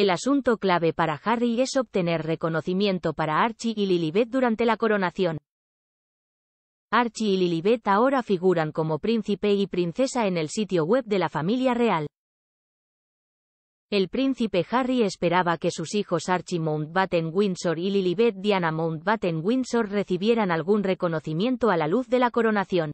El asunto clave para Harry es obtener reconocimiento para Archie y Lilibet durante la coronación. Archie y Lilibet ahora figuran como príncipe y princesa en el sitio web de la familia real. El príncipe Harry esperaba que sus hijos Archie Mountbatten Windsor y Lilibet Diana Mountbatten Windsor recibieran algún reconocimiento a la luz de la coronación.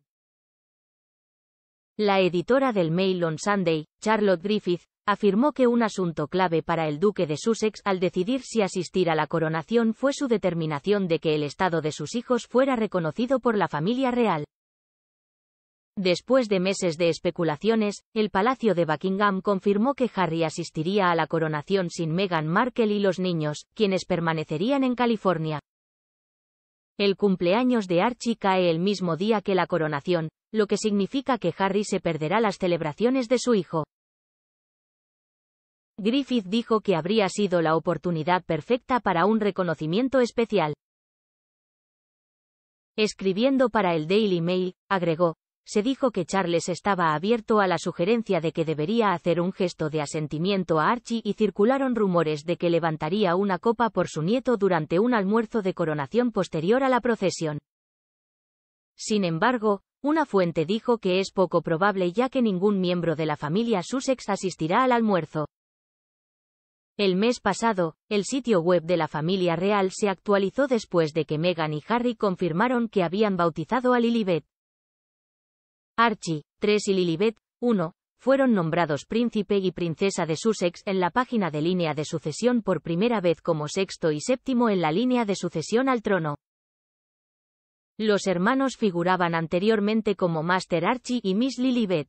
La editora del Mail on Sunday, Charlotte Griffith, afirmó que un asunto clave para el duque de Sussex al decidir si asistir a la coronación fue su determinación de que el estado de sus hijos fuera reconocido por la familia real. Después de meses de especulaciones, el Palacio de Buckingham confirmó que Harry asistiría a la coronación sin Meghan Markle y los niños, quienes permanecerían en California. El cumpleaños de Archie cae el mismo día que la coronación, lo que significa que Harry se perderá las celebraciones de su hijo. Griffith dijo que habría sido la oportunidad perfecta para un reconocimiento especial. Escribiendo para el Daily Mail, agregó, se dijo que Charles estaba abierto a la sugerencia de que debería hacer un gesto de asentimiento a Archie y circularon rumores de que levantaría una copa por su nieto durante un almuerzo de coronación posterior a la procesión. Sin embargo, una fuente dijo que es poco probable ya que ningún miembro de la familia Sussex asistirá al almuerzo. El mes pasado, el sitio web de la familia real se actualizó después de que Meghan y Harry confirmaron que habían bautizado a Lilibet. Archie, 3 y Lilibet, 1, fueron nombrados príncipe y princesa de Sussex en la página de línea de sucesión por primera vez como sexto y séptimo en la línea de sucesión al trono. Los hermanos figuraban anteriormente como Master Archie y Miss Lilibet.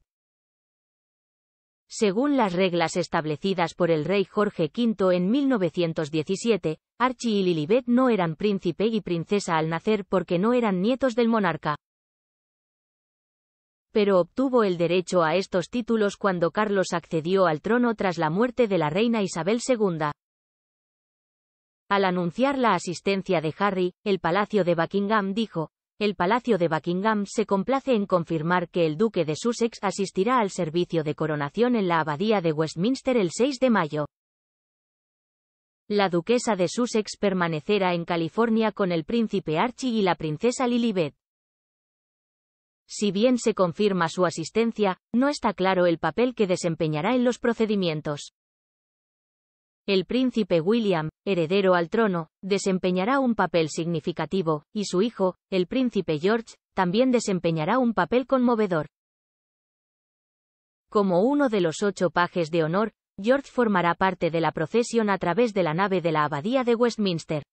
Según las reglas establecidas por el rey Jorge V en 1917, Archie y Lilibet no eran príncipe y princesa al nacer porque no eran nietos del monarca. Pero obtuvo el derecho a estos títulos cuando Carlos accedió al trono tras la muerte de la reina Isabel II. Al anunciar la asistencia de Harry, el Palacio de Buckingham dijo, el Palacio de Buckingham se complace en confirmar que el Duque de Sussex asistirá al servicio de coronación en la Abadía de Westminster el 6 de mayo. La Duquesa de Sussex permanecerá en California con el príncipe Archie y la princesa Lilibet. Si bien se confirma su asistencia, no está claro el papel que desempeñará en los procedimientos. El príncipe William, heredero al trono, desempeñará un papel significativo, y su hijo, el príncipe George, también desempeñará un papel conmovedor. Como uno de los ocho pajes de honor, George formará parte de la procesión a través de la nave de la Abadía de Westminster.